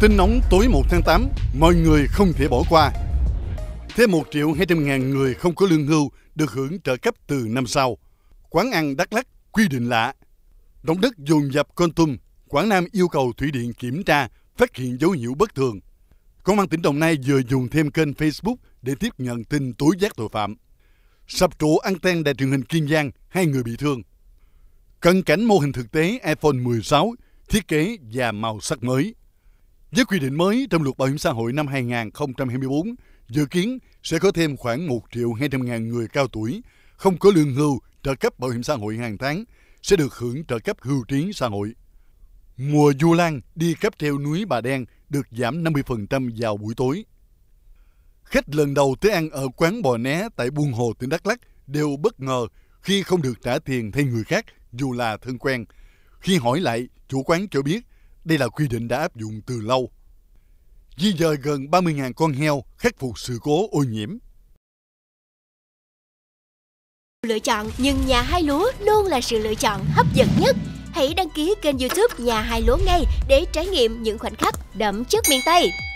Tin nóng tối 1 tháng 8, mọi người không thể bỏ qua. Thế 1 triệu 200 ngàn người không có lương hưu được hưởng trợ cấp từ năm sau. Quán ăn Đắk Lắk quy định lạ. Động đất dồn dập Con Tum, Quảng Nam yêu cầu Thủy điện kiểm tra, phát hiện dấu hiệu bất thường. Công an tỉnh Đồng Nai vừa dùng thêm kênh Facebook để tiếp nhận tin tối giác tội phạm. Sập trụ ăn anten đài truyền hình Kiên Giang, hai người bị thương. Cận cảnh mô hình thực tế iPhone 16, thiết kế và màu sắc mới. Với quy định mới trong luật bảo hiểm xã hội năm 2024, dự kiến sẽ có thêm khoảng 1 triệu 200 ngàn người cao tuổi không có lương hưu trợ cấp bảo hiểm xã hội hàng tháng sẽ được hưởng trợ cấp hưu trí xã hội. Mùa du lan đi cấp theo núi Bà Đen được giảm 50% vào buổi tối. Khách lần đầu tới ăn ở quán bò né tại Buôn Hồ tỉnh Đắk lắc đều bất ngờ khi không được trả tiền thay người khác dù là thân quen. Khi hỏi lại, chủ quán cho biết đây là quy định đã áp dụng từ lâu. Di dời gần 30.000 con heo khắc phục sự cố ô nhiễm. Lựa chọn nhưng nhà hai lúa luôn là sự lựa chọn hấp dẫn nhất. Hãy đăng ký kênh youtube Nhà Hai Lúa ngay để trải nghiệm những khoảnh khắc đậm chất miền Tây.